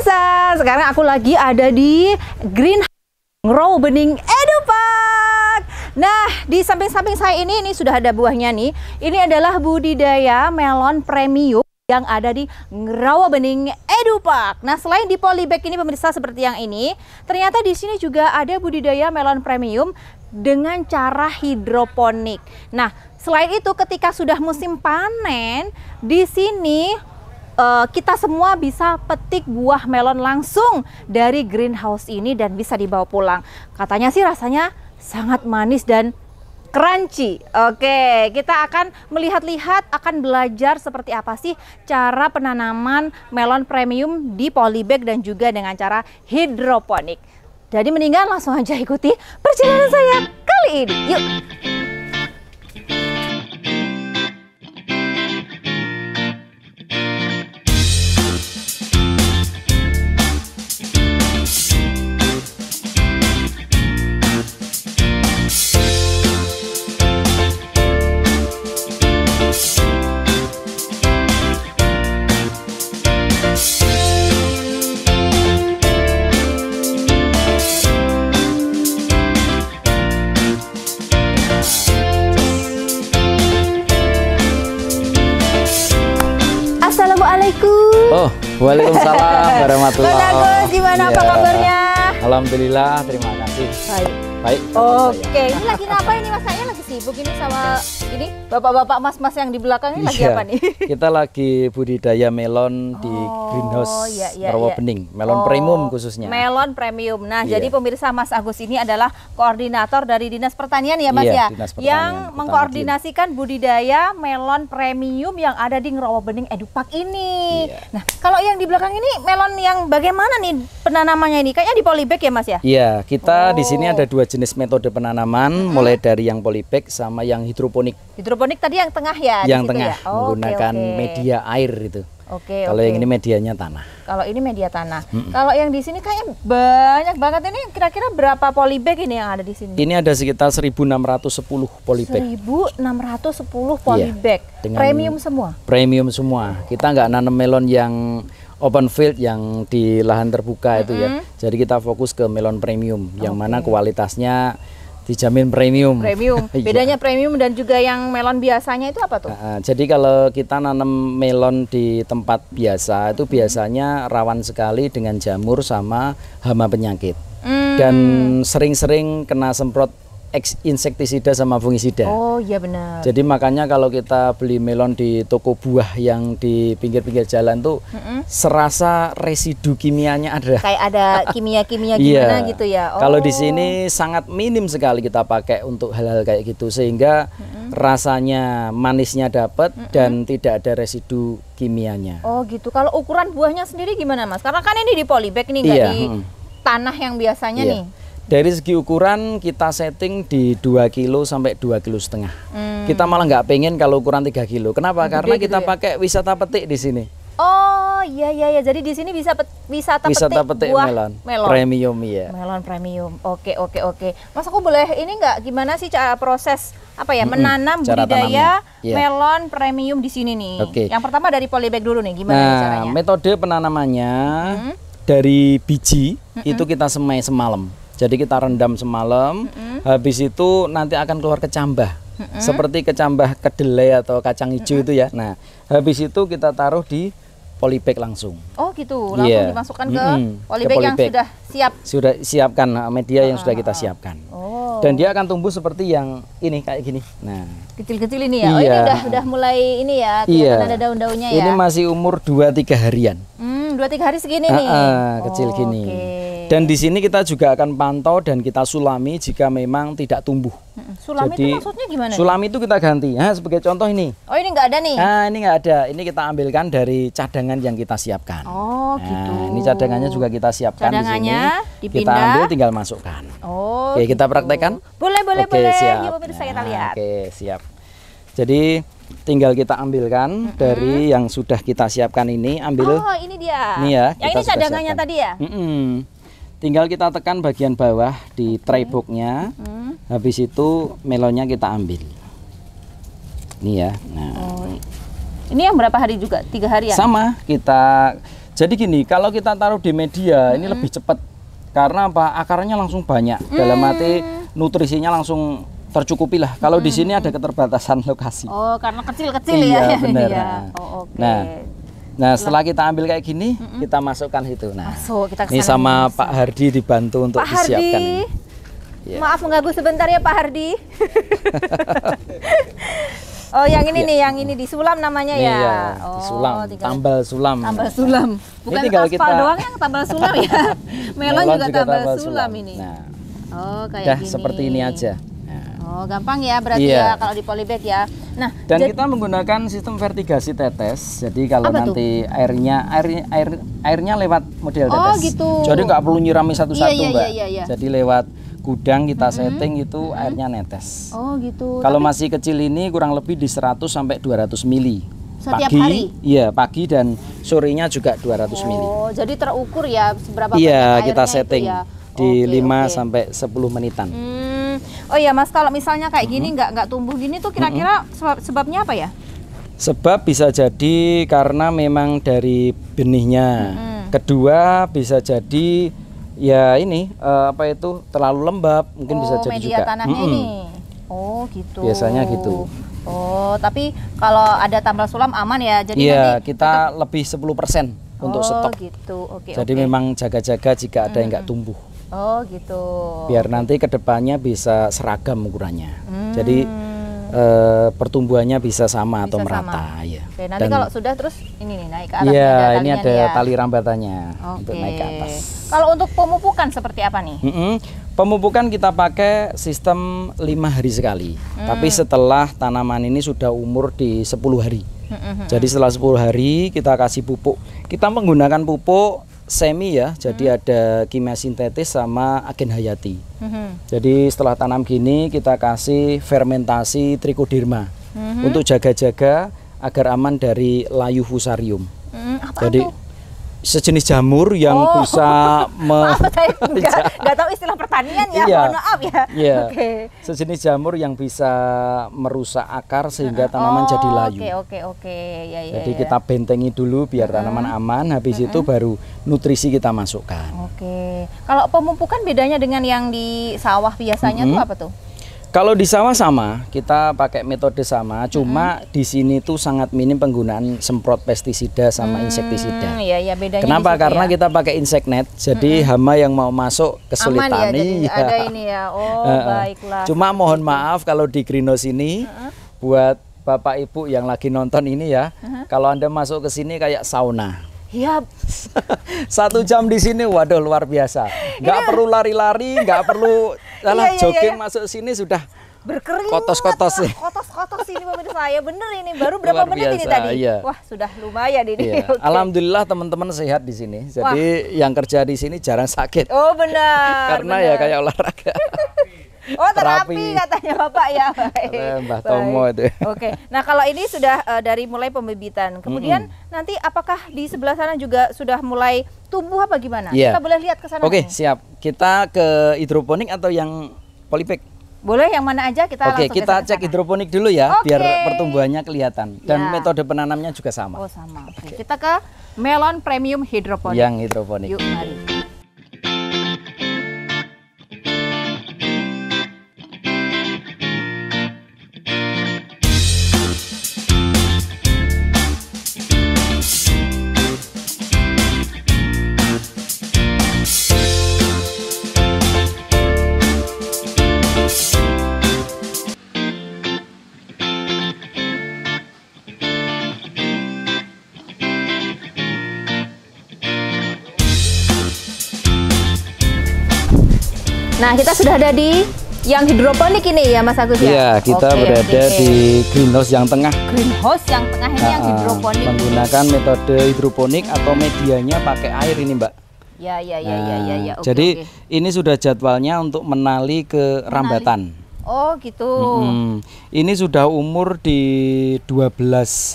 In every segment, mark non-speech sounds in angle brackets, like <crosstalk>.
pemirsa, sekarang aku lagi ada di Green Row Bening Edupark. Nah, di samping-samping saya ini, ini sudah ada buahnya nih. Ini adalah budidaya melon premium yang ada di Ngerawa Bening Edupark. Nah, selain di polybag ini pemirsa seperti yang ini, ternyata di sini juga ada budidaya melon premium dengan cara hidroponik. Nah, selain itu ketika sudah musim panen, di sini uh, kita semua bisa petik buah melon langsung dari greenhouse ini dan bisa dibawa pulang. Katanya sih rasanya sangat manis dan crunchy. Oke, kita akan melihat-lihat, akan belajar seperti apa sih cara penanaman melon premium di polybag dan juga dengan cara hidroponik. Jadi mendingan langsung aja ikuti perjalanan saya kali ini. Yuk! warahmatullahi wabarakatuh. Bang Agus, gimana yeah. apa iya. kabarnya? Alhamdulillah, terima kasih. Baik. Baik. Oke, okay. ini lagi ngapain nih Mas Said? sibuk ini sama ini bapak-bapak mas-mas yang di belakang ini iya, lagi apa nih? <laughs> Kita lagi budidaya melon oh, di greenhouse iya, iya, Rawa iya. Bening, melon oh, premium khususnya. Melon premium. Nah, iya. jadi pemirsa Mas Agus ini adalah koordinator dari Dinas Pertanian ya Mas iya, ya, Dinas yang mengkoordinasikan budidaya melon premium yang ada di Rawa Bening Edupak ini. Iya. Nah, kalau yang di belakang ini melon yang bagaimana nih penanamannya ini? Kayaknya di polybag ya Mas ya? Iya, kita oh. di sini oh. ada dua jenis metode penanaman, hmm. mulai dari yang polybag sama yang hidroponik. Hidroponik tadi yang tengah ya? Yang tengah ya? Oh, menggunakan okay, okay. media air itu. Oke. Okay, Kalau okay. yang ini medianya tanah. Kalau ini media tanah. Mm -mm. Kalau yang di sini kayaknya banyak banget ini kira-kira berapa polybag ini yang ada di sini? Ini ada sekitar 1610 polybag. 1610 iya, polybag. Iya, premium semua. Premium semua. Kita nggak nanam melon yang open field yang di lahan terbuka mm -hmm. itu ya. Jadi kita fokus ke melon premium yang okay. mana kualitasnya dijamin premium. Premium. <laughs> Iya. Bedanya iya. premium dan juga yang melon biasanya itu apa tuh? Uh, jadi kalau kita nanam melon di tempat biasa itu hmm. biasanya rawan sekali dengan jamur sama hama penyakit. Hmm. Dan sering-sering kena semprot insektisida sama fungisida. Oh iya benar. Jadi makanya kalau kita beli melon di toko buah yang di pinggir-pinggir jalan tuh mm -hmm. serasa residu kimianya ada. Kayak ada <laughs> kimia-kimia iya. gimana yeah. gitu ya. Oh. Kalau di oh. sini sangat minim sekali kita pakai untuk hal-hal kayak gitu sehingga mm -hmm. rasanya manisnya dapat mm -hmm. dan tidak ada residu kimianya. Oh gitu. Kalau ukuran buahnya sendiri gimana Mas? Karena kan ini di polybag nih enggak yeah. di hmm. tanah yang biasanya yeah. nih dari segi ukuran kita setting di 2 kilo sampai 2 kilo setengah. Hmm. Kita malah nggak pengen kalau ukuran 3 kilo. Kenapa? Gede Karena gitu kita ya? pakai wisata petik di sini. Oh iya iya ya. Jadi di sini bisa pet, wisata, wisata petik, petik buah melon. melon premium ya. Melon premium. Oke oke oke. Mas aku boleh ini nggak gimana sih cara proses apa ya mm -hmm. menanam budidaya yeah. Iya. melon premium di sini nih. Okay. Yang pertama dari polybag dulu nih gimana nah, caranya? Metode penanamannya mm -hmm. dari biji mm -hmm. itu kita semai semalam. Jadi kita rendam semalam. Mm-hmm. Habis itu nanti akan keluar kecambah. Mm-hmm. Seperti kecambah kedelai atau kacang hijau mm-hmm. itu ya. Nah, habis itu kita taruh di polybag langsung. Oh gitu, langsung yeah. dimasukkan ke mm-hmm. polybag, ke yang sudah siap. Sudah siapkan eh, media ah, yang sudah kita ah, ah, ah. siapkan. Oh. Dan dia akan tumbuh seperti yang ini kayak gini. Nah, kecil-kecil ini ya. Iya. Oh ini iya. udah udah mulai ini ya, iya. ada daun-daunnya ya. Ini masih umur 2 3 harian. Hmm, 2 3 hari segini uh, nih. Ah kecil oh, gini. Okay. Dan di sini kita juga akan pantau dan kita sulami jika memang tidak tumbuh. Sulami Jadi, itu maksudnya gimana? Sulami nih? itu kita ganti. Nah, sebagai contoh ini. Oh ini nggak ada nih? Nah ini nggak ada. Ini kita ambilkan dari cadangan yang kita siapkan. Oh nah, gitu. Ini cadangannya juga kita siapkan cadangannya di sini. Dipindah. Kita ambil tinggal masukkan. Oh. Oke gitu. kita praktekkan. Boleh boleh Oke, boleh. Siap. Ya, nah, kita lihat. Oke siap. Jadi tinggal kita ambilkan mm -hmm. dari yang sudah kita siapkan ini ambil. Oh ini dia. Ini ya. Yang ini cadangannya tadi ya. Mm -mm tinggal kita tekan bagian bawah di tray boxnya hmm. habis itu melonnya kita ambil ini ya nah oh. ini yang berapa hari juga tiga hari ya sama kita jadi gini kalau kita taruh di media hmm. ini mm-hmm. lebih cepat karena apa akarnya langsung banyak hmm. dalam mm. arti nutrisinya langsung tercukupi lah. Kalau hmm. di mm-hmm. sini ada keterbatasan <laughs> lokasi. Oh, karena kecil-kecil ya. iya, ya. <laughs> benar Iya, benar. Oh, okay. Nah, Nah setelah kita ambil kayak gini, mm -mm. kita masukkan itu Nah, Masuk, kita ini sama Pak Hardi dibantu untuk Pak disiapkan. Hardi. Ya. Maaf mengganggu sebentar ya Pak Hardi. <laughs> oh yang ini ya. nih, yang ini disulam namanya ini ya. ya. oh, disulam, tambal sulam. Tambal sulam. Bukan ini aspal kita... doang yang tambal sulam ya. <laughs> Melon, Melon juga, juga tambal, tambal sulam, sulam ini. Nah. Oh kayak Dah, gini. seperti ini aja. Oh, gampang ya berarti yeah. ya kalau di polybag ya. Nah, dan kita menggunakan sistem vertigasi tetes. Jadi kalau nanti tuh? airnya air air airnya lewat model oh, tetes. gitu. Jadi nggak perlu nyirami satu-satu, yeah, yeah, Mbak. Yeah, yeah, yeah. Jadi lewat gudang kita mm -hmm. setting itu mm -hmm. airnya netes. Oh, gitu. Kalau Tapi... masih kecil ini kurang lebih di 100 sampai 200 mili setiap pagi, hari. Iya, pagi dan sorenya juga 200 oh, mili. Oh, jadi terukur ya seberapa Iya, kita setting ya? di okay, 5 okay. sampai 10 menitan. Hmm. Oh iya Mas, kalau misalnya kayak gini nggak mm -hmm. nggak tumbuh gini tuh kira-kira mm -hmm. sebab, sebabnya apa ya? Sebab bisa jadi karena memang dari benihnya. Mm -hmm. Kedua bisa jadi ya ini uh, apa itu terlalu lembab mungkin oh, bisa jadi media juga. tanahnya mm -hmm. ini. Oh gitu. Biasanya gitu. Oh, tapi kalau ada tambal sulam aman ya. Jadi Iya, nanti kita tetap... lebih 10% untuk oh, stok. gitu. Oke, okay, Jadi okay. memang jaga-jaga jika ada hmm. yang nggak tumbuh. Oh gitu. Biar nanti kedepannya bisa seragam ukurannya. Hmm. Jadi e, pertumbuhannya bisa sama bisa atau merata sama. ya. Oke, nanti kalau sudah terus ini nih naik ke atas. Iya, ini ada ya. tali rambatannya okay. untuk naik ke atas. Kalau untuk pemupukan seperti apa nih? Mm -hmm. Pemupukan kita pakai sistem lima hari sekali. Hmm. Tapi setelah tanaman ini sudah umur di 10 hari. Jadi setelah 10 hari kita kasih pupuk. Kita menggunakan pupuk semi ya, hmm. jadi ada kimia sintetis sama agen hayati. Hmm. Jadi setelah tanam gini kita kasih fermentasi trichoderma hmm. untuk jaga-jaga agar aman dari layu fusarium. Hmm, apa jadi itu? sejenis jamur yang oh. bisa <laughs> me Maaf, <laughs> tahu istilah pertanian ya, iya. mohon maaf ya. Iya. <laughs> Oke. Okay. Sejenis jamur yang bisa merusak akar sehingga tanaman oh, jadi layu. Oke, okay, oke, okay, oke. Okay. Ya, ya, jadi ya. kita bentengi dulu biar hmm. tanaman aman, habis hmm. itu baru nutrisi kita masukkan. Oke. Okay. Kalau pemupukan bedanya dengan yang di sawah biasanya hmm. tuh apa tuh? Kalau di sawah sama, kita pakai metode sama, cuma hmm. di sini tuh sangat minim penggunaan semprot pestisida sama hmm, insektisida. Ya, ya, bedanya. Kenapa? Karena ya? kita pakai insect net, jadi hmm. hama yang mau masuk kesulitan Aman ya, ya. Ada iya. ini ya. <laughs> Oh, baiklah. Cuma mohon gitu. maaf kalau di Greenhouse ini hmm. buat Bapak Ibu yang lagi nonton ini ya, uh kalau Anda masuk ke sini kayak sauna. Ya, <laughs> Satu jam di sini, waduh luar biasa. Nggak perlu lari-lari, gak perlu <laughs> alah, iya, iya, jogging iya. masuk sini sudah berkeringat kotos-kotos <laughs> kotos-kotos ini pemirsa Ya, bener ini baru berapa Luar menit biasa, ini tadi iya. wah sudah lumayan ini iya. okay. alhamdulillah teman-teman sehat di sini jadi wah. yang kerja di sini jarang sakit oh benar karena ya benar. ya kayak olahraga Oh terapi, katanya bapak ya. <laughs> Mbah Tomo itu. <laughs> Oke. Nah kalau ini sudah uh, dari mulai pembibitan, kemudian mm -hmm. nanti apakah di sebelah sana juga sudah mulai tumbuh apa gimana? Yeah. Kita boleh lihat ke sana. Oke okay, siap. Kita ke hidroponik atau yang polybag. Boleh yang mana aja kita Oke, okay, kita cek hidroponik dulu ya okay. biar pertumbuhannya kelihatan dan yeah. metode penanamnya juga sama. Oh, sama. Oke. Okay. Kita ke melon premium hidroponik. Yang hidroponik. Yuk, mari. Nah, kita sudah ada di yang hidroponik ini ya Mas Agus ya? Iya, kita okay, berada okay. di greenhouse yang tengah. Greenhouse yang tengah ini nah, yang ah, ah, hidroponik. Menggunakan metode hidroponik hmm. atau medianya pakai air ini Mbak. Ya, ya, ya, nah, ya, ya, ya. Okay, jadi okay. ini sudah jadwalnya untuk menali ke menali. rambatan. Oh gitu. Hmm, ini sudah umur di 12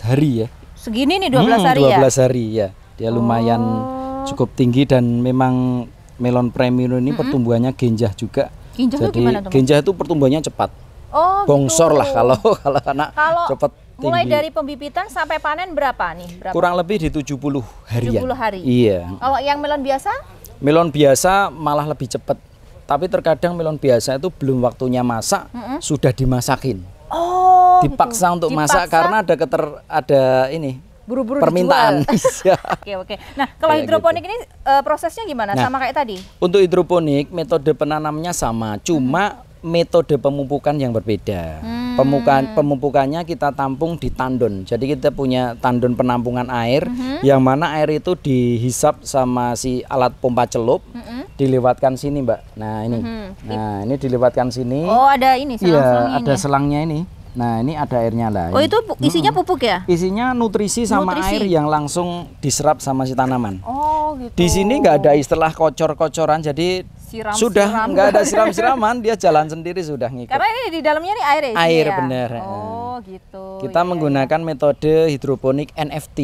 hari ya. Segini nih 12 hmm, hari 12 ya? 12 hari ya. Dia lumayan oh. cukup tinggi dan memang melon premium ini mm -hmm. pertumbuhannya genjah juga. Genjah Jadi itu genjah itu pertumbuhannya cepat. Oh, gitu. bongsor gitu. lah kalau <laughs> kalau anak kalau cepat tinggi. Mulai dari pembibitan sampai panen berapa nih? Berapa? Kurang lebih di 70 hari. 70 hari. Iya. Kalau yang melon biasa? Melon biasa malah lebih cepat. Tapi terkadang melon biasa itu belum waktunya masak, mm -hmm. sudah dimasakin. Oh, gitu. dipaksa gitu. untuk dipaksa. masak karena ada keter ada ini buru-buru permintaan. <laughs> oke iya. oke. Nah kalau Kayak hidroponik gitu. ini e, prosesnya gimana? Nah, sama kayak tadi? Untuk hidroponik metode penanamnya sama, cuma hmm. metode pemupukan yang berbeda. Hmm. Pemupukan pemupukannya kita tampung di tandon. Jadi kita punya tandon penampungan air, hmm. yang mana air itu dihisap sama si alat pompa celup. Hmm dilewatkan sini mbak nah ini mm -hmm. nah ini dilewatkan sini oh ada ini iya, selang ya, ada ini. Ya? selangnya ini Nah, ini ada airnya lah. Oh, itu isinya pupuk ya? Isinya nutrisi sama nutrisi. air yang langsung diserap sama si tanaman. Oh, gitu. Di sini nggak ada istilah kocor-kocoran, jadi Siram, -siram. sudah nggak ada siram-siraman, dia jalan sendiri sudah ngikut. Karena ini di dalamnya ini air ya? Air ya? bener. Oh, gitu. Kita iya, menggunakan iya. metode hidroponik NFT.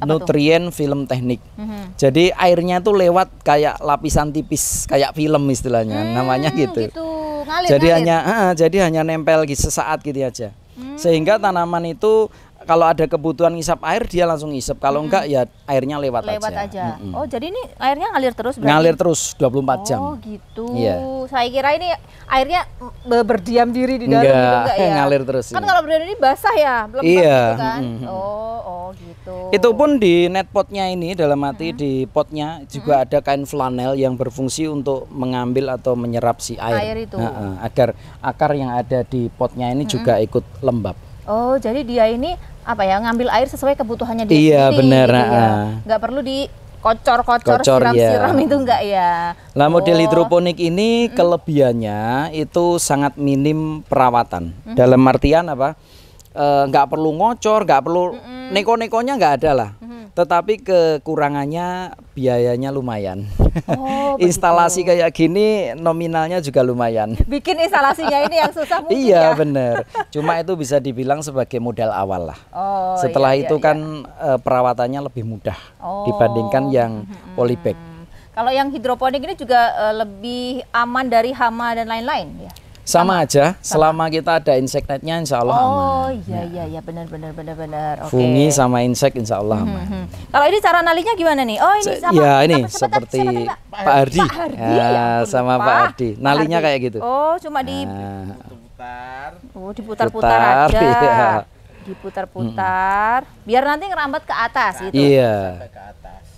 Apa nutrien tuh? film teknik. Mm -hmm. Jadi airnya tuh lewat kayak lapisan tipis, kayak film istilahnya, hmm, namanya gitu. gitu ngalir, jadi ngalir. hanya uh, jadi hanya nempel gitu sesaat gitu aja hmm. sehingga tanaman itu kalau ada kebutuhan ngisap air dia langsung ngisap. Kalau hmm. enggak ya airnya lewat, lewat aja. aja. Hmm. Oh, jadi ini airnya ngalir terus berarti? Ngalir terus 24 jam. Oh, gitu. Yeah. Saya kira ini airnya berdiam diri di dalam enggak, gitu, enggak ya? <laughs> ngalir terus. Kan ini. kalau berdiam diri basah ya, lembab iya. gitu kan. Hmm. Oh, oh gitu. Itu pun di net potnya ini dalam arti hmm. di potnya juga hmm. ada kain flanel yang berfungsi untuk mengambil atau menyerap si air. Air itu. Nah, agar akar yang ada di potnya ini hmm. juga ikut lembab. Oh, jadi dia ini apa ya ngambil air sesuai kebutuhannya dia iya, sendiri. Iya benar. Gitu ya. perlu dikocor kocor-kocor iya. siram-siram ya. itu enggak ya. Nah, model oh. hidroponik ini mm. kelebihannya itu sangat minim perawatan. Mm. Dalam artian apa? E, perlu ngocor, nggak perlu mm. neko-nekonya nggak ada lah. Mm. Tetapi kekurangannya biayanya lumayan. Oh, <laughs> instalasi kayak gini nominalnya juga lumayan. Bikin instalasinya ini yang susah mungkin Iya, ya? benar. Cuma itu bisa dibilang sebagai modal awal lah. Oh, Setelah iya, itu iya, kan iya. Eh, perawatannya lebih mudah oh. dibandingkan yang hmm, hmm, hmm. polybag. Kalau yang hidroponik ini juga eh, lebih aman dari hama dan lain-lain ya sama aja sama. selama kita ada insektnya insya Allah oh, aman oh iya iya ya, benar benar benar benar okay. fungi sama insek insya Allah hmm, aman hmm, hmm, kalau ini cara nalinya gimana nih oh ini sama ya ini apa, seperti Pak, Ardi, Pak ya, ya, sama Pak, Ardi nalinya Ardi. kayak gitu oh cuma di nah. putar oh diputar-putar aja iya. diputar-putar hmm. biar nanti ngerambat ke atas hmm. gitu iya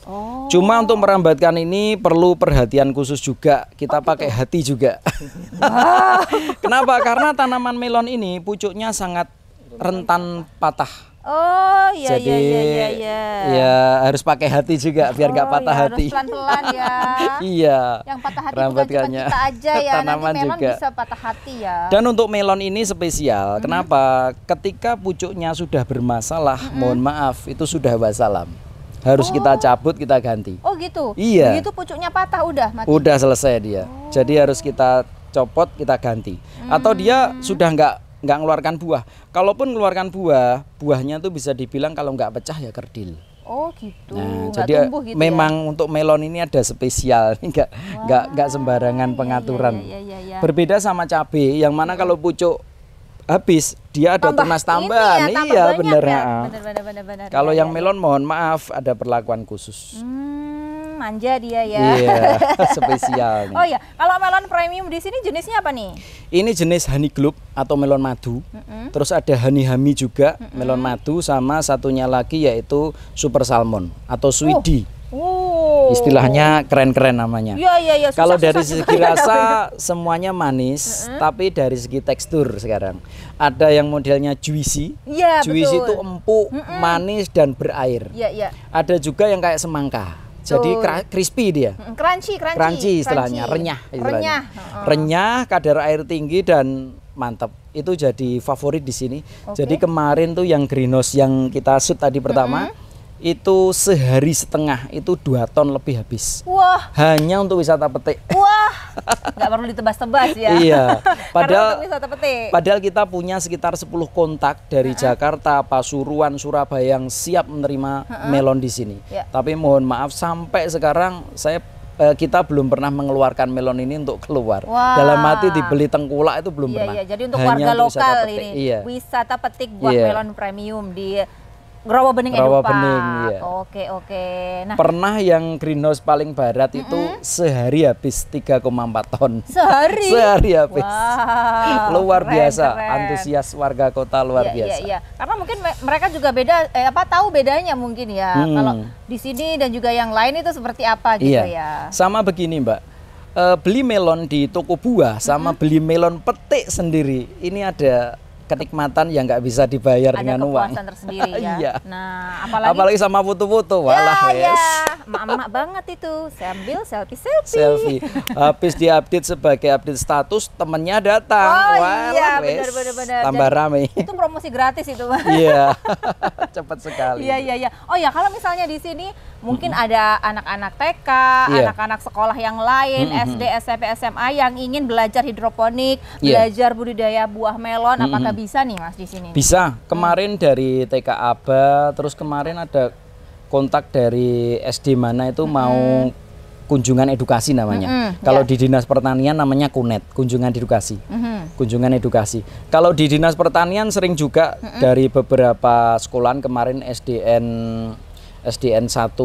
Oh. Cuma untuk merambatkan ini perlu perhatian khusus juga. Kita oh, pakai gitu. hati juga. <laughs> <laughs> Kenapa? Karena tanaman melon ini pucuknya sangat rentan patah. Oh iya, iya Jadi, iya iya iya. Ya harus pakai hati juga biar nggak oh, iya, patah iya, hati. Pelan-pelan ya. <laughs> iya. Yang patah hati bukan kita aja ya. Tanaman Nanti melon juga. bisa patah hati ya. Dan untuk melon ini spesial. -hmm. Kenapa? Ketika pucuknya sudah bermasalah, -hmm. mohon maaf itu sudah wassalam harus oh. kita cabut kita ganti oh gitu iya itu pucuknya patah udah mati. udah selesai dia oh. jadi harus oh. kita copot kita ganti hmm. atau dia hmm. sudah enggak nggak ngeluarkan buah kalaupun ngeluarkan buah buahnya tuh bisa dibilang kalau enggak pecah ya kerdil Oh gitu. Nah, jadi ya gitu ya? memang ya? untuk melon ini ada spesial, enggak <laughs> wow. nggak sembarangan ah, iya, pengaturan. Iya, iya, iya, iya. Berbeda sama cabai, yang mana iya. kalau pucuk habis dia ada tambah tunas tambahan ya, iya bener, ya. Ah. kalau yang ya. melon mohon maaf ada perlakuan khusus hmm, manja dia ya yeah, <laughs> spesial nih. oh ya kalau melon premium di sini jenisnya apa nih ini jenis honey club atau melon madu mm -hmm. terus ada honey hami juga mm -hmm. melon madu sama satunya lagi yaitu super salmon atau oh, sweetie oh Oh. Istilahnya keren-keren namanya. Ya, ya, ya, Kalau dari susah, segi rasa semuanya manis, uh -huh. tapi dari segi tekstur sekarang ada yang modelnya juicy. Ya, juicy itu empuk, uh -uh. manis dan berair. Ya, ya. Ada juga yang kayak semangka. Jadi crispy dia. Crunchy, crunchy. Crunchy istilahnya, renyah istilahnya. Renyah. Uh Renyah, kadar air tinggi dan mantap itu jadi favorit di sini. Okay. Jadi kemarin tuh yang greenhouse yang kita shoot tadi pertama, uh-huh itu sehari setengah itu dua ton lebih habis. Wah. Hanya untuk wisata petik. Wah. <laughs> Gak perlu ditebas-tebas ya. iya. <laughs> Padahal untuk wisata petik. Padahal kita punya sekitar 10 kontak dari uh -huh. Jakarta, Pasuruan, Surabaya yang siap menerima uh -huh. melon di sini. Yeah. Tapi mohon maaf sampai sekarang saya eh, kita belum pernah mengeluarkan melon ini untuk keluar. Wow. Dalam hati dibeli tengkulak itu belum iya, pernah. Iya, jadi untuk Hanya warga lokal petik, ini iya. wisata petik buah iya. melon premium di Rawa Bening Rawa Edupak. Bening, iya. Oke, oke. Nah, pernah yang greenhouse paling barat mm -mm. itu sehari habis 3,4 ton. Sehari. sehari habis. Wow, luar keren, biasa, keren. antusias warga kota luar ya, biasa. Iya, iya. Karena mungkin mereka juga beda eh, apa tahu bedanya mungkin ya. Hmm. Kalau di sini dan juga yang lain itu seperti apa gitu iya. ya. Sama begini, Mbak uh, beli melon di toko buah sama mm -hmm. beli melon petik sendiri ini ada kenikmatan yang nggak bisa dibayar Ada dengan uang. Ada kepuasan tersendiri ya. <laughs> iya. Nah, apalagi, apalagi sama foto-foto, walah yeah, yes. Ya. Yeah mama banget itu. Saya ambil selfie selfie. Selfie. Habis diupdate sebagai update status, temennya datang. Oh Wah, iya, benar-benar. Tambah Dan rame. Itu promosi gratis itu. Iya, <laughs> cepat sekali. Iya iya iya. Oh ya kalau misalnya di sini mungkin ada anak-anak TK, anak iya. anak-anak sekolah yang lain, mm-hmm. SD, SMP, SMA yang ingin belajar hidroponik, yeah. belajar budidaya buah melon, mm-hmm. apakah bisa nih mas di sini? Bisa. Kemarin hmm. dari TK Aba, terus kemarin ada kontak dari SD mana itu hmm. mau kunjungan edukasi namanya. -hmm, Kalau yeah. di dinas pertanian namanya kunet, kunjungan edukasi. -hmm. Kunjungan edukasi. Kalau di dinas pertanian sering juga -hmm. dari beberapa sekolahan kemarin SDN SDN 1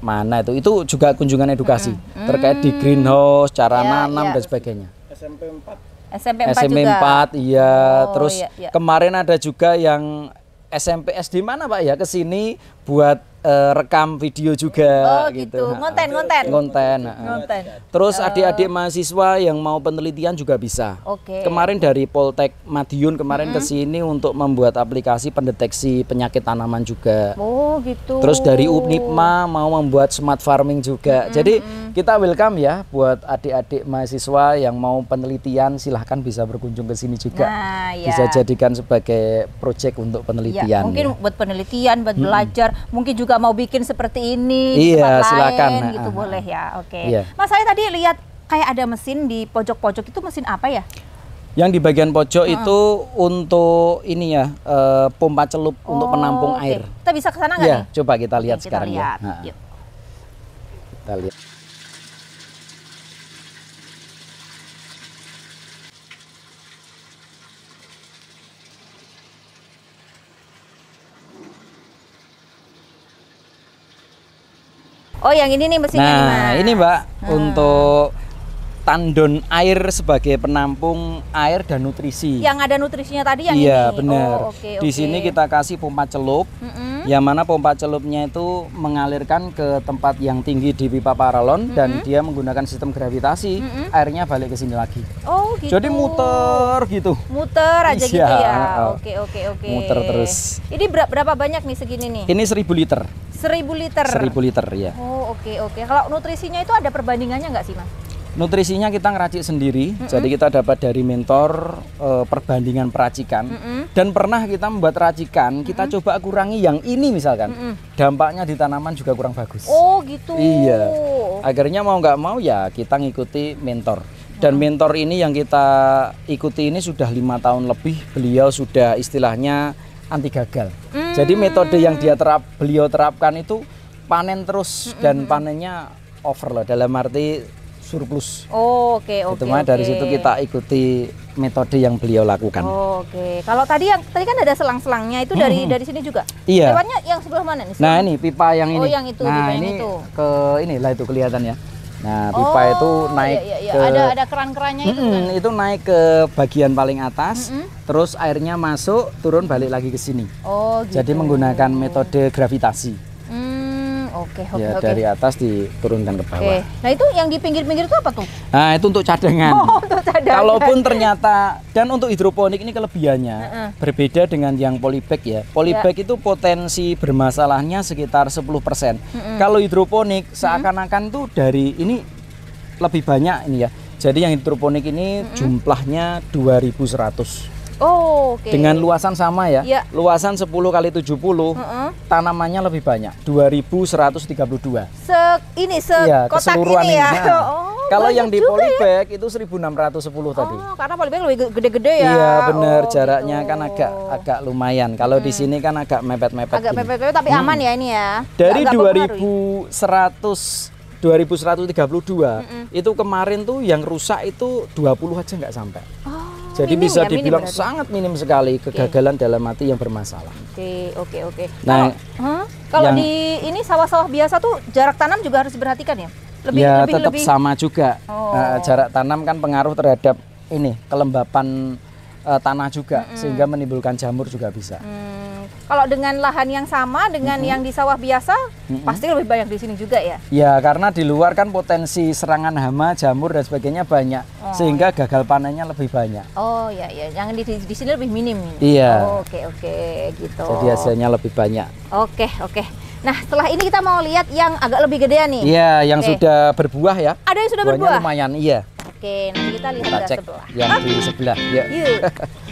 mana itu itu juga kunjungan edukasi -hmm. terkait di greenhouse, cara yeah, nanam yeah. dan sebagainya. SMP 4 SMP 4 SMP juga. iya, oh, terus iya, iya. kemarin ada juga yang SMP SD mana Pak ya ke sini buat uh, rekam video juga oh, gitu. gitu. Ngonten, nah, ngonten. Ngonten. Ngonten. Terus eh. adik-adik mahasiswa yang mau penelitian juga bisa. Oke. Okay. Kemarin dari Poltek Madiun kemarin -hmm. ke sini untuk membuat aplikasi pendeteksi penyakit tanaman juga. Oh, gitu. Terus dari UNIPMA mau membuat smart farming juga. -hmm. Jadi kita welcome ya buat adik-adik mahasiswa yang mau penelitian silahkan bisa berkunjung ke sini juga. Nah, ya. Bisa jadikan sebagai proyek untuk penelitian. Ya, mungkin ya. buat penelitian, buat hmm. belajar, mungkin juga mau bikin seperti ini iya, tempat silakan. lain gitu ah, boleh ya. Oke. Okay. Iya. Mas saya tadi lihat kayak ada mesin di pojok-pojok itu mesin apa ya? Yang di bagian pojok hmm. itu untuk ini ya uh, pompa celup oh, untuk penampung okay. air. Kita bisa kesana sana nggak? Ya, coba kita lihat okay, sekarang ya. lihat. ya. Nah. Kita lihat. Oh, yang ini nih mesinnya. Nah, ini Mbak hmm. untuk tandon air sebagai penampung air dan nutrisi. Yang ada nutrisinya tadi yang iya, ini. benar. Oh, okay, Di sini kita kasih pompa celup. Mm -hmm. Yang mana pompa celupnya itu mengalirkan ke tempat yang tinggi di pipa paralon mm -hmm. dan dia menggunakan sistem gravitasi, mm -hmm. airnya balik ke sini lagi. Oh, gitu. Jadi muter gitu. Muter aja Isya. gitu iya, ya. Oke, oke, oke. Muter terus. Ini berapa banyak nih segini nih? Ini seribu liter. Seribu liter. Seribu liter ya. Oh, oke, okay, oke. Okay. Kalau nutrisinya itu ada perbandingannya nggak sih, Mas? Nutrisinya kita ngeracik sendiri, mm -hmm. jadi kita dapat dari mentor e, perbandingan peracikan mm -hmm. dan pernah kita membuat racikan, kita mm -hmm. coba kurangi yang ini misalkan, mm -hmm. dampaknya di tanaman juga kurang bagus. Oh gitu. Iya. Akhirnya mau nggak mau ya kita ngikuti mentor dan mentor ini yang kita ikuti ini sudah lima tahun lebih, beliau sudah istilahnya anti gagal. Mm. Jadi metode yang dia terap, beliau terapkan itu panen terus mm -hmm. dan panennya overload dalam arti surplus. Oh, oke okay, gitu, oke. Okay, okay. dari situ kita ikuti metode yang beliau lakukan. Oh, oke. Okay. Kalau tadi yang tadi kan ada selang-selangnya itu dari hmm. dari sini juga. Iya. Lewatnya yang sebelah mana nih? Nah, ini pipa yang oh, ini. Oh, yang itu. Nah, ini itu. ke ini lah itu kelihatan ya. Nah, pipa oh, itu iya, naik iya, iya. ke ada ada keran-kerannya itu kan. Itu naik ke bagian paling atas, mm -hmm. terus airnya masuk, turun balik lagi ke sini. Oh, gitu. Jadi menggunakan metode gravitasi. Oke, okay, ya, okay. dari atas diturunkan ke bawah. Okay. Nah, itu yang di pinggir-pinggir itu apa tuh? Nah, itu untuk cadangan. Oh, untuk cadangan. Kalaupun ternyata dan untuk hidroponik ini kelebihannya uh -uh. berbeda dengan yang polybag ya. Polybag yeah. itu potensi bermasalahnya sekitar 10%. Uh -uh. Kalau hidroponik seakan-akan tuh dari ini lebih banyak ini ya. Jadi yang hidroponik ini uh -uh. jumlahnya 2100. Oh, okay. Dengan luasan sama ya. ya. Luasan 10 kali 70. Uh -uh. Tanamannya lebih banyak, 2132. Se ini se ya, kotak keseluruhan ini ya. Ini. Nah, <laughs> oh, kalau yang di ya. polybag ya? itu 1610 oh, tadi. Oh, karena polybag lebih gede-gede ya. Iya, benar. Oh, jaraknya gitu. kan agak agak lumayan. Kalau hmm. di sini kan agak mepet-mepet. Agak mepet-mepet tapi hmm. aman ya ini ya. Dari 2100 2132 mm -mm. itu kemarin tuh yang rusak itu 20 aja nggak sampai. Oh jadi minim bisa ya, dibilang minim sangat minim sekali kegagalan okay. dalam mati yang bermasalah. Oke, okay, oke, okay, oke. Okay. Nah, kalau, huh? kalau yang, di ini sawah-sawah biasa tuh jarak tanam juga harus diperhatikan ya. Lebih, ya lebih, tetap lebih... sama juga. Oh. Uh, jarak tanam kan pengaruh terhadap ini kelembapan uh, tanah juga mm -hmm. sehingga menimbulkan jamur juga bisa. Hmm. Kalau dengan lahan yang sama dengan mm -hmm. yang di sawah biasa mm -hmm. pasti lebih banyak di sini juga ya? Ya karena di luar kan potensi serangan hama, jamur dan sebagainya banyak oh, sehingga ya. gagal panennya lebih banyak. Oh ya ya, yang di, di sini lebih minim. Iya. Oke oh, oke okay, okay. gitu. Jadi hasilnya lebih banyak. Oke okay, oke. Okay. Nah, setelah ini kita mau lihat yang agak lebih gede nih. Iya, yang okay. sudah berbuah ya. Ada yang sudah Buahnya berbuah. lumayan, iya. Oke, nanti kita lihat kita cek sebelah. Yang oh. di sebelah. Yuk. Yuk. <laughs>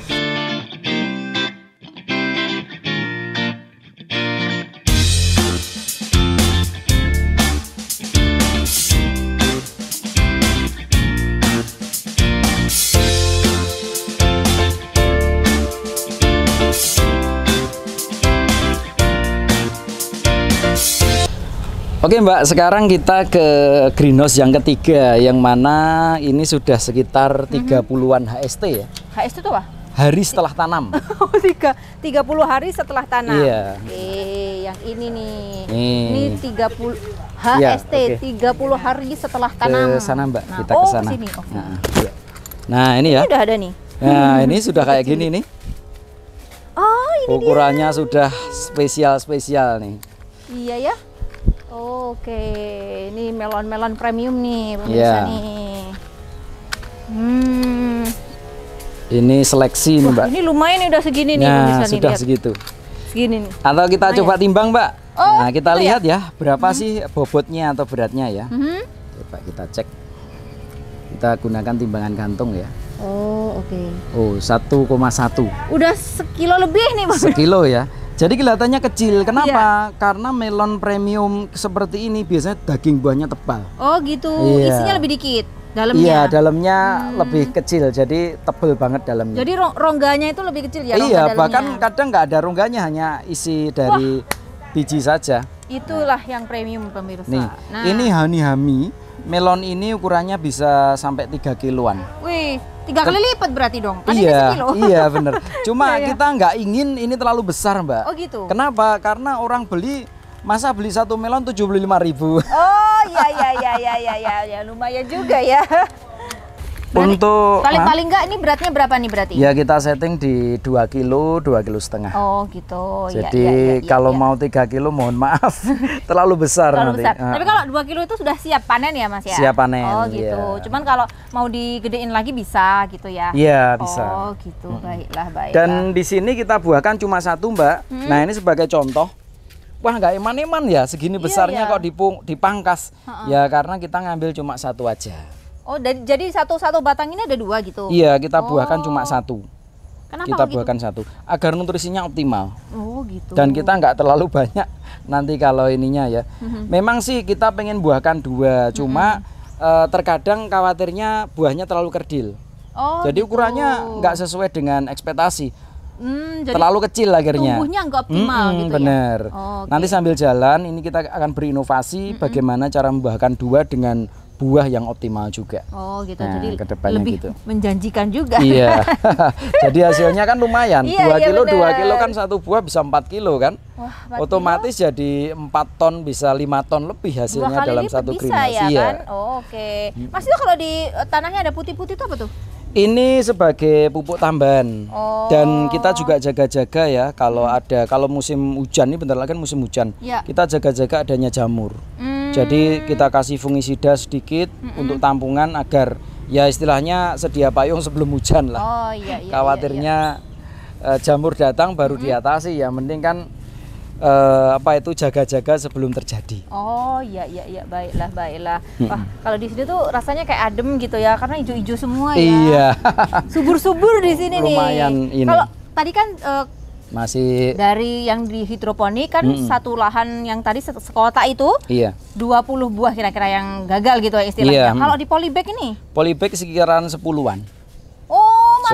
Oke Mbak, sekarang kita ke greenhouse yang ketiga yang mana ini sudah sekitar 30-an mhm. HST ya. HST itu apa? Hari setelah tanam. <laughs> Oh, tiga, 30 hari setelah tanam. Iya. Eh, yang ini nih. ini Ini 30 HST ya, okay. 30 hari setelah tanam. Ke sana Mbak, nah, kita ke oh, sana. okay. Nah, iya. nah, ini ya. Ini udah ada nih. Nah, ini sudah kayak gini nih. Oh, ini Ukurannya dia. sudah spesial-spesial nih. Iya ya. Oke, ini melon-melon premium nih pemirsa yeah. nih. Hmm. Ini seleksi nih, Mbak. Ini lumayan udah segini nah, nih pemirsa sudah segitu. Segini nih. Atau kita lumayan. Nah, coba ya. timbang, Mbak. Oh, nah, kita gitu ya? lihat ya, ya berapa -hmm. sih bobotnya atau beratnya ya. Mm -hmm. Coba kita cek. Kita gunakan timbangan gantung ya. Oh, oke. Okay. Oh, 1,1. Udah sekilo lebih nih, Pak. Sekilo ya. Jadi kelihatannya kecil. Kenapa? Iya. Karena melon premium seperti ini biasanya daging buahnya tebal. Oh, gitu. Iya. Isinya lebih dikit dalamnya. Iya, dalamnya hmm. lebih kecil. Jadi tebal banget dalamnya. Jadi rongganya itu lebih kecil ya Iya, bahkan kadang nggak ada rongganya, hanya isi dari Wah. biji saja. Itulah yang premium pemirsa. Nih, nah. ini honey hami melon ini ukurannya bisa sampai 3 kiloan. Wih, tiga kali lipat berarti dong. Kan iya, kilo. <laughs> iya bener. Cuma iya, iya. kita nggak ingin ini terlalu besar, Mbak. Oh gitu. Kenapa? Karena orang beli masa beli satu melon tujuh puluh lima ribu. Oh iya iya iya iya iya ya, lumayan juga ya. <laughs> Untuk paling-paling enggak ini beratnya berapa nih berarti? Ya kita setting di 2 kilo, 2 kilo setengah. Oh gitu. Iya, Jadi ya, ya, ya, kalau ya. mau 3 kilo mohon maaf <laughs> terlalu besar terlalu nanti. Besar. Uh. Tapi kalau 2 kilo itu sudah siap panen ya Mas ya? Siap panen. Oh iya. gitu. Ya. Cuman kalau mau digedein lagi bisa gitu ya? Iya bisa. Oh gitu, hmm. baiklah baik. Dan di sini kita buahkan cuma satu Mbak. Hmm. Nah ini sebagai contoh wah nggak eman-eman ya segini iya, besarnya iya. kok dipung, dipangkas. Ha -ha. Ya karena kita ngambil cuma satu aja. Oh, dari, jadi satu-satu batang ini ada dua gitu? Iya, kita buahkan oh. cuma satu. Kenapa kita gitu? buahkan satu agar nutrisinya optimal. Oh gitu. Dan kita nggak terlalu <laughs> banyak nanti kalau ininya ya. Mhm. Memang sih kita pengen buahkan dua, cuma hmm terkadang khawatirnya buahnya terlalu kerdil. Oh. Jadi gitu. ukurannya nggak sesuai dengan ekspektasi. Hmm, jadi terlalu kecil akhirnya. Tumbuhnya nggak optimal hmm, gitu ya? bener. ya. Oh, okay. Nanti sambil jalan ini kita akan berinovasi hmm bagaimana cara membuahkan dua dengan buah yang optimal juga. Oh gitu. Nah, jadi kedepannya lebih gitu. menjanjikan juga. Iya. <laughs> <laughs> jadi hasilnya kan lumayan. Iya, 2 iya, kilo bener. 2 kilo kan satu buah bisa 4 kilo kan. Wah, Otomatis kilo? jadi 4 ton bisa 5 ton lebih hasilnya dalam satu greenhouse. Ya, iya. kan? Oh, Oke. Okay. Mas itu kalau di eh, tanahnya ada putih-putih itu apa tuh? Ini sebagai pupuk tambahan oh. dan kita juga jaga-jaga ya kalau hmm. ada kalau musim hujan ini bentar lagi kan musim hujan ya. kita jaga-jaga adanya jamur. Hmm jadi kita kasih fungisida sedikit mm -hmm. untuk tampungan agar ya istilahnya sedia payung sebelum hujan lah. Oh iya iya. Khawatirnya iya, iya. Eh, jamur datang baru mm -hmm. diatasi ya mending kan eh, apa itu jaga-jaga sebelum terjadi. Oh iya iya iya baiklah baiklah. Hmm. Wah, kalau di sini tuh rasanya kayak adem gitu ya karena hijau-hijau semua ya. Iya. Subur-subur di sini Lumayan nih. ini. Kalau tadi kan eh, masih dari yang di hidroponik kan mm satu lahan yang tadi sekota itu iya. 20 buah kira-kira yang gagal gitu ya istilahnya. Iya, mm. Kalau di polybag ini? Polybag sekitaran sepuluhan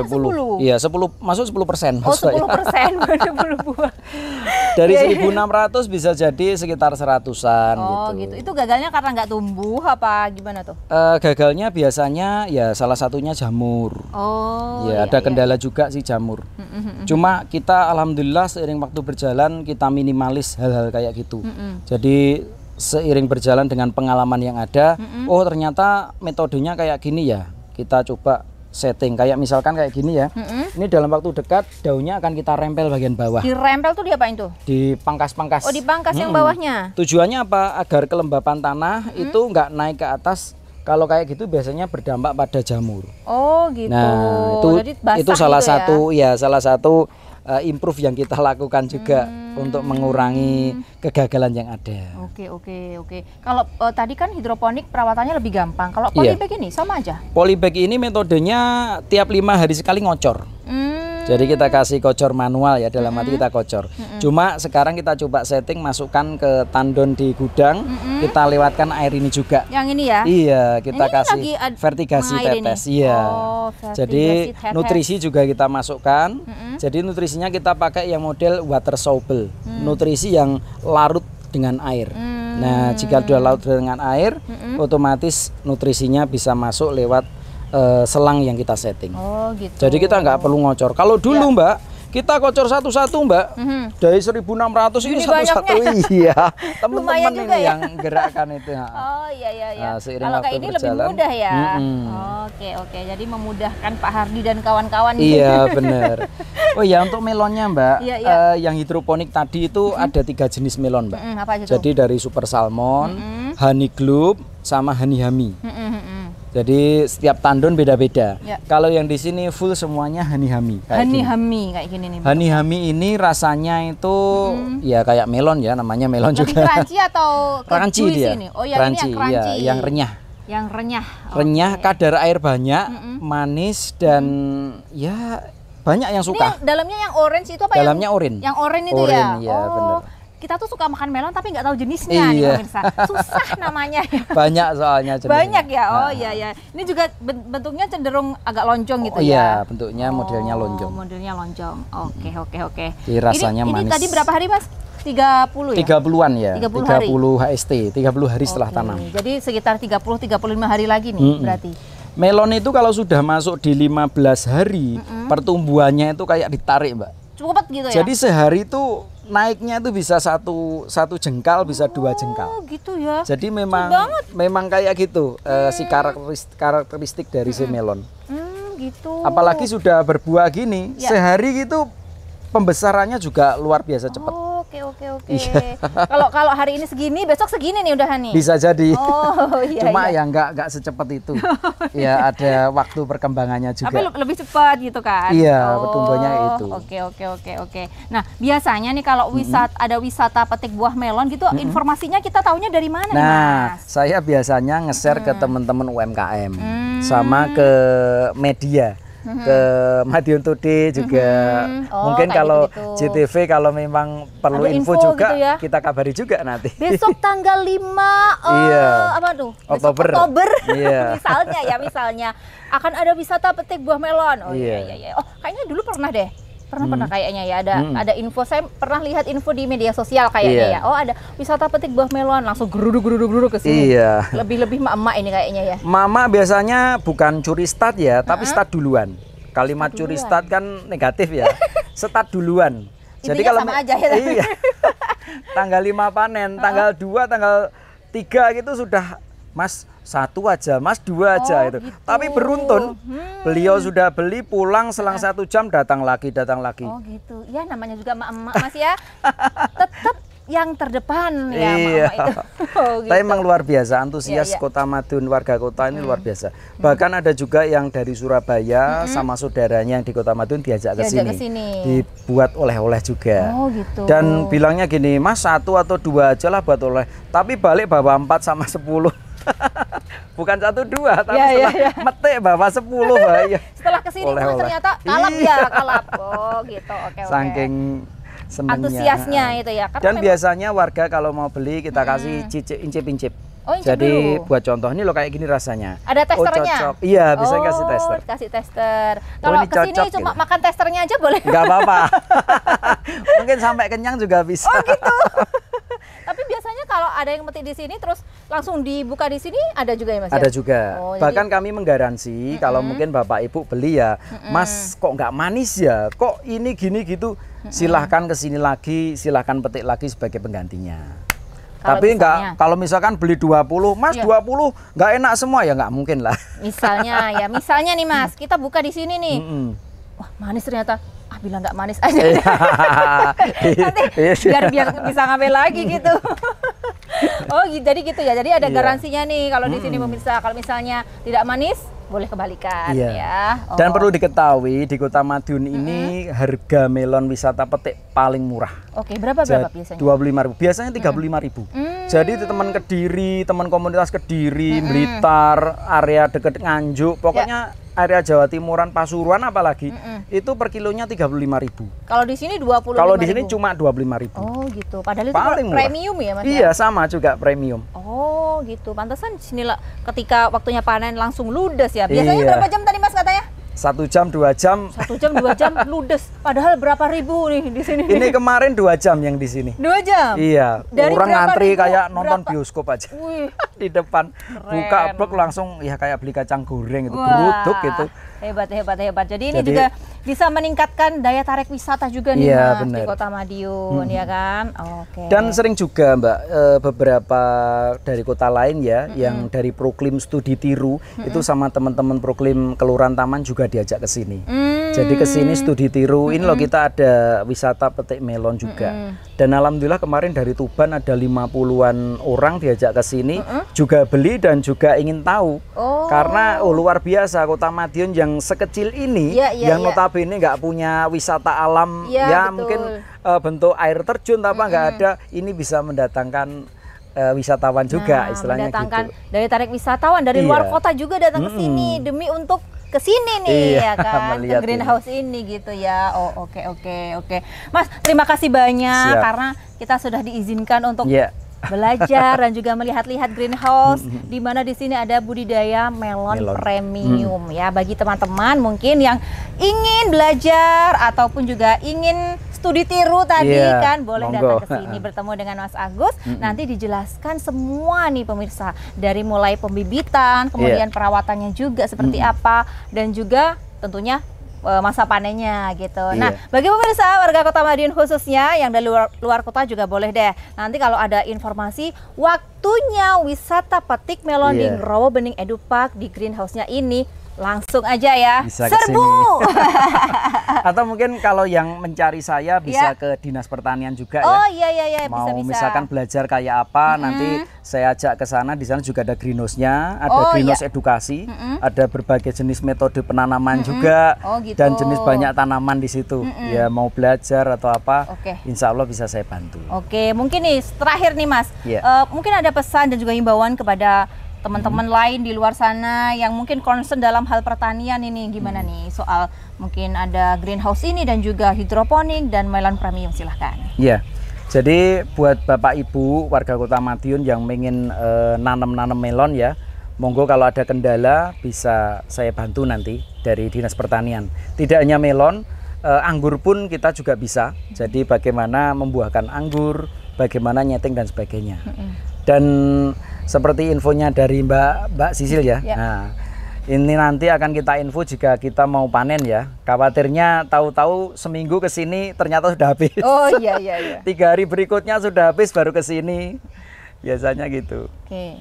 10. Kan 10. Iya, 10 masuk 10 persen. Oh, 10 <laughs> persen, 10 <laughs> buah. Dari 1.600 iya, iya. bisa jadi sekitar seratusan oh, gitu. gitu. Itu gagalnya karena nggak tumbuh apa gimana tuh? Uh, gagalnya biasanya ya salah satunya jamur. Oh. Ya, iya, ada iya. kendala iya. juga sih jamur. Mm -hmm. Cuma kita alhamdulillah seiring waktu berjalan kita minimalis hal-hal kayak gitu. Mm -hmm. Jadi seiring berjalan dengan pengalaman yang ada, mm -hmm. oh ternyata metodenya kayak gini ya. Kita coba setting kayak misalkan kayak gini ya mm-hmm. ini dalam waktu dekat daunnya akan kita rempel bagian bawah dirempel tuh diapain tuh di pangkas pangkas oh di pangkas hmm yang bawahnya tujuannya apa agar kelembapan tanah mm-hmm. itu nggak naik ke atas kalau kayak gitu biasanya berdampak pada jamur oh gitu nah itu itu salah gitu ya? satu ya salah satu uh, improve yang kita lakukan juga hmm. untuk mengurangi kegagalan yang ada. Oke oke oke. Kalau uh, tadi kan hidroponik perawatannya lebih gampang. Kalau iya. polybag yeah. ini sama aja. Polybag ini metodenya tiap lima hari sekali ngocor. Jadi kita kasih kocor manual ya dalam mm -hmm. arti kita kocor. Mm -hmm. Cuma sekarang kita coba setting masukkan ke tandon di gudang, mm -hmm. kita lewatkan air ini juga. Yang ini ya? Iya, kita ini kasih lagi vertigasi tetes. Ini. Iya. Oh, Jadi tetes. nutrisi juga kita masukkan. Mm -hmm. Jadi nutrisinya kita pakai yang model water soluble. Mm. Nutrisi yang larut dengan air. Mm. Nah, jika sudah larut dengan air, mm -hmm. otomatis nutrisinya bisa masuk lewat Eh, selang yang kita setting. Oh gitu. Jadi kita nggak perlu ngocor. Kalau dulu ya. Mbak kita kocor satu-satu Mbak mm -hmm. dari 1600 ini satu-satu <laughs> iya teman-teman ini ya? yang gerakan itu oh iya, iya iya nah, seiring kalau kayak ini berjalan, lebih mudah ya mm -hmm. oke oke jadi memudahkan Pak Hardi dan kawan-kawan iya <laughs> benar oh ya untuk melonnya Mbak iya, iya. Uh, yang hidroponik tadi itu mm -hmm. ada tiga jenis melon Mbak mm -hmm, apa aja jadi dari super salmon mm -hmm. honey club, sama honey hami mm -hmm. Jadi setiap tandon beda-beda. Ya. Kalau yang di sini full semuanya hanihami. hami kayak gini nih. Hani-hami ini rasanya itu hmm. ya kayak melon ya namanya melon Lebih juga. Crunchy atau <laughs> crunchy dia. Oh, ini? Oh ya crunchy, ini yang iya, crunchy. Ya, yang renyah. Yang renyah. Renyah, kadar air banyak, mm -hmm. manis dan mm. ya banyak yang suka. Ini dalamnya yang orange itu apa? Dalamnya yang, orange. Yang orange itu orange, ya. ya oh. Bener kita tuh suka makan melon tapi nggak tahu jenisnya iya. nih pemirsa. Susah <laughs> namanya. Banyak soalnya Banyak ya. Oh nah. iya ya. Ini juga bentuknya cenderung agak lonjong gitu oh, iya, ya. Iya, bentuknya modelnya oh, lonjong. modelnya lonjong. Oke, okay, oke, oke. Jadi rasanya ini, manis. Ini tadi berapa hari, Mas? 30 ya? 30-an ya. 30, hari. 30 HST, 30 hari okay. setelah tanam. Jadi sekitar 30 35 hari lagi nih mm -mm. berarti. Melon itu kalau sudah masuk di 15 hari, mm -mm. pertumbuhannya itu kayak ditarik, Mbak. Cepet gitu ya. Jadi sehari itu naiknya itu bisa satu satu jengkal bisa dua oh, jengkal. gitu ya. Jadi memang memang kayak gitu eh, hmm. uh, si karakteristik, karakteristik dari hmm. si melon. Hmm, gitu. Apalagi sudah berbuah gini, ya. sehari gitu pembesarannya juga luar biasa cepat. Oh oke oke oke. Iya. Kalau kalau hari ini segini, besok segini nih udah nih. Bisa jadi. Oh iya. <laughs> Cuma iya. ya nggak nggak secepat itu. <laughs> Oh, iya. ya ada waktu perkembangannya juga. Tapi lebih cepat gitu kan. Iya, oh, pertumbuhannya itu. Oke oke oke oke. Nah, biasanya nih kalau wisata mm -hmm. ada wisata petik buah melon gitu, mm -hmm. informasinya kita taunya dari mana nah, nih, Mas? saya biasanya nge-share mm. ke hmm. teman-teman UMKM mm. sama ke media Mm-hmm. ke Madiun Today juga hmm. oh, mungkin kalau gitu. JTV kalau memang perlu info, info juga gitu ya. kita kabari juga nanti besok tanggal 5 uh, <laughs> eh, iya. apa tuh Oktober Oktober <laughs> <laughs> iya. misalnya ya misalnya akan ada wisata petik buah melon oh iya iya, iya. iya. oh kayaknya dulu pernah deh pernah hmm. pernah kayaknya ya ada hmm. ada info saya pernah lihat info di media sosial kayaknya yeah. ya oh ada wisata petik buah melon langsung geruduk geruduk geruduk ke sini Yeah. lebih lebih mak emak ini kayaknya ya mama biasanya bukan curi start ya tapi uh -huh. start duluan kalimat start duluan. curi start kan negatif ya <laughs> start duluan jadi Intinya kalau sama aja ya <laughs> iya. tanggal 5 panen tanggal uh -huh. 2 tanggal 3 gitu sudah mas satu aja mas dua aja oh, itu gitu. tapi beruntun hmm. beliau sudah beli pulang selang nah. satu jam datang lagi datang lagi oh gitu ya namanya juga emak-emak mas ya <laughs> tetap yang terdepan ya iya. Mama itu. <laughs> Oh, gitu. Tapi emang luar biasa antusias iya, iya. Kota Madiun warga kota ini hmm. luar biasa. Hmm. Bahkan hmm. ada juga yang dari Surabaya hmm. sama saudaranya yang di Kota Madiun diajak ke sini. Dibuat oleh-oleh juga. Oh, gitu. Dan bilangnya gini, "Mas, satu atau dua aja lah buat oleh." Tapi balik bawa empat sama sepuluh bukan satu dua tapi yeah, iya, setelah yeah, yeah. metik bawa sepuluh ya setelah kesini oleh, oleh. ternyata kalap ya, iya. ya kalap oh gitu oke okay, saking okay. senangnya antusiasnya itu ya Karena dan memang... biasanya warga kalau mau beli kita hmm. kasih cicip oh, incip incip Oh, Jadi dulu. buat contoh ini lo kayak gini rasanya. Ada oh, testernya. Oh, cocok. Iya, bisa oh, kasih tester. kasih tester. Kalau oh, kesini cocok, cuma gitu. makan testernya aja boleh. Enggak apa-apa. <laughs> Mungkin sampai kenyang juga bisa. Oh, gitu. <laughs> Tapi kalau ada yang metik di sini terus langsung dibuka di sini ada juga ya Mas? Ya? Ada juga. Oh, Bahkan jadi... kami menggaransi mm -hmm. kalau mungkin Bapak Ibu beli ya, mm -hmm. Mas kok nggak manis ya? Kok ini gini gitu? Mm -hmm. Silahkan ke sini lagi, silahkan petik lagi sebagai penggantinya. Kalau Tapi enggak kalau misalkan beli 20, Mas iya. 20 enggak enak semua ya enggak mungkin lah. Misalnya ya, misalnya nih Mas, <laughs> kita buka di sini nih. Mm -mm. Wah, manis ternyata ah bilang nggak manis aja iya. <laughs> nanti iya. biar biar bisa ngambil lagi iya. gitu oh jadi gitu ya jadi ada garansinya nih kalau di sini hmm. pemirsa kalau misalnya tidak manis boleh kebalikan iya. ya. Oh. Dan perlu diketahui di Kota Madiun mm -hmm. ini harga melon wisata petik paling murah. Oke, berapa berapa Jadi, biasanya? ribu. Biasanya tiga ribu Mm -hmm. Jadi teman Kediri, teman komunitas Kediri, mm -hmm. Blitar, area dekat Nganjuk, pokoknya yeah area Jawa Timuran Pasuruan apalagi mm -mm. itu per kilonya tiga puluh lima ribu. Kalau di sini dua 20 Kalau di sini cuma dua puluh lima ribu. Oh gitu. Padahal itu Paling murah. premium ya Mas. Ya? Iya, sama juga premium. Oh gitu. Pantesan sinilah ketika waktunya panen langsung ludes ya. Biasanya iya. berapa jam tadi satu jam dua jam satu jam dua jam ludes padahal berapa ribu nih di sini ini kemarin dua jam yang di sini dua jam iya Dari orang ngantri ribu? kayak nonton bioskop aja Wih. <laughs> di depan Keren. buka blok langsung ya kayak beli kacang goreng itu beruduk gitu hebat hebat hebat jadi ini juga bisa meningkatkan daya tarik wisata juga nih iya, mas, di kota Madiun hmm. ya kan oke okay. dan sering juga mbak eh, beberapa dari kota lain ya mm -hmm. yang dari proklim studi tiru mm -hmm. itu sama teman-teman proklim kelurahan taman juga juga diajak ke sini. Mm. Jadi ke sini studi tiru. Mm. Ini loh hmm. kita ada wisata petik melon juga. Mm. Dan alhamdulillah kemarin dari Tuban ada 50-an orang diajak ke sini mm. juga beli dan juga ingin tahu. Oh. Karena oh luar biasa Kota Madiun yang sekecil ini yeah, yeah, yang yeah. notabene nggak punya wisata alam yeah, ya betul. mungkin uh, bentuk air terjun apa nggak mm -hmm. ada ini bisa mendatangkan uh, wisatawan juga nah, istilahnya gitu. dari tarik wisatawan dari iya. luar kota juga datang mm -mm. ke sini hmm. demi untuk ke sini nih iya, ya <laughs> kan ke greenhouse ini. ini gitu ya. Oh oke okay, oke okay, oke. Okay. Mas terima kasih banyak Siap. karena kita sudah diizinkan untuk yeah. belajar dan juga melihat-lihat <laughs> greenhouse di mana di sini ada budidaya melon, melon. premium mm. ya bagi teman-teman mungkin yang ingin belajar ataupun juga ingin itu ditiru tadi yeah, kan boleh monggo. datang ke sini bertemu dengan Mas Agus. Mm -hmm. Nanti dijelaskan semua nih pemirsa dari mulai pembibitan, kemudian yeah. perawatannya juga seperti mm -hmm. apa dan juga tentunya eh, masa panennya gitu. Iya. Nah, bagi pemirsa warga Kota Madiun khususnya yang dari luar, luar kota juga boleh deh. Nanti kalau ada informasi waktunya wisata petik melon iya. di Rowo Bening Edu Park di greenhouse-nya ini Langsung aja ya. Bisa Serbu. <laughs> Atau mungkin kalau yang mencari saya bisa ya. ke Dinas Pertanian juga oh, ya. Oh iya iya iya bisa Mau bisa. misalkan belajar kayak apa mm -hmm. nanti saya ajak ke sana di sana juga ada greenhouse-nya, ada oh, greenhouse iya. edukasi, mm -hmm. ada berbagai jenis metode penanaman mm -hmm. juga oh, gitu. dan jenis banyak tanaman di situ. Mm -hmm. Ya mau belajar atau apa, okay. insya Allah bisa saya bantu. Oke, okay. mungkin nih terakhir nih Mas, yeah. Iya. uh, mungkin ada pesan dan juga himbauan kepada teman-teman hmm. lain di luar sana yang mungkin concern dalam hal pertanian ini gimana hmm. nih soal mungkin ada greenhouse ini dan juga hidroponik dan melon premium silahkan. ya Yeah. Jadi buat Bapak Ibu warga Kota Matiun yang ingin e, nanam-nanam melon ya, monggo kalau ada kendala bisa saya bantu nanti dari Dinas Pertanian. Tidak hanya melon, uh, anggur pun kita juga bisa. Hmm. Jadi bagaimana membuahkan anggur, bagaimana nyeting dan sebagainya. Hmm. Dan seperti infonya dari Mbak Mbak Sisil ya. ya. Nah, ini nanti akan kita info jika kita mau panen ya. Khawatirnya tahu-tahu seminggu ke sini ternyata sudah habis. Oh iya iya iya. <laughs> Tiga hari berikutnya sudah habis baru ke sini. Biasanya gitu. Oke.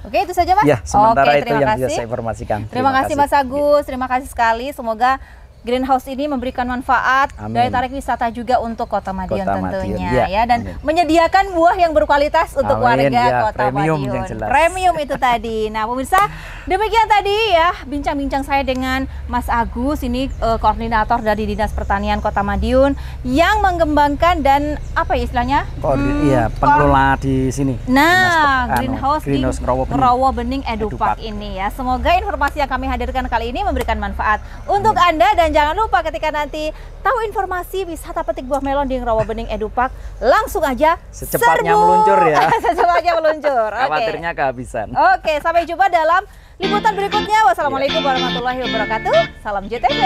Oke, itu saja Mas. Ya, sementara Oke, itu yang kasih. bisa saya informasikan. Terima, terima kasih Mas Agus, terima kasih sekali. Semoga greenhouse ini memberikan manfaat Amin. daya tarik wisata juga untuk Kota Madiun Kota tentunya Madiun, ya. ya dan Amin. menyediakan buah yang berkualitas untuk Amin, warga ya, Kota premium Madiun. Jelas. Premium itu tadi. Nah, pemirsa, demikian tadi ya bincang-bincang saya dengan Mas Agus ini uh, koordinator dari Dinas Pertanian Kota Madiun yang mengembangkan dan apa ya istilahnya? hmm, iya, pengelola di sini. Nah, greenhouse, greenhouse di Ngerowo Bening, Ngerowo Bening Edupak, Edupak ini ya. Semoga informasi yang kami hadirkan kali ini memberikan manfaat untuk Amin. Anda dan dan jangan lupa ketika nanti tahu informasi wisata petik buah melon di Rawa Bening Edupak, langsung aja secepatnya serbu. meluncur ya. <laughs> secepatnya meluncur. Okay. Khawatirnya kehabisan. Oke, okay, sampai jumpa dalam liputan berikutnya. Wassalamualaikum warahmatullahi wabarakatuh. Salam JTV.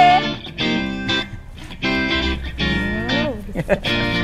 Hmm. <laughs>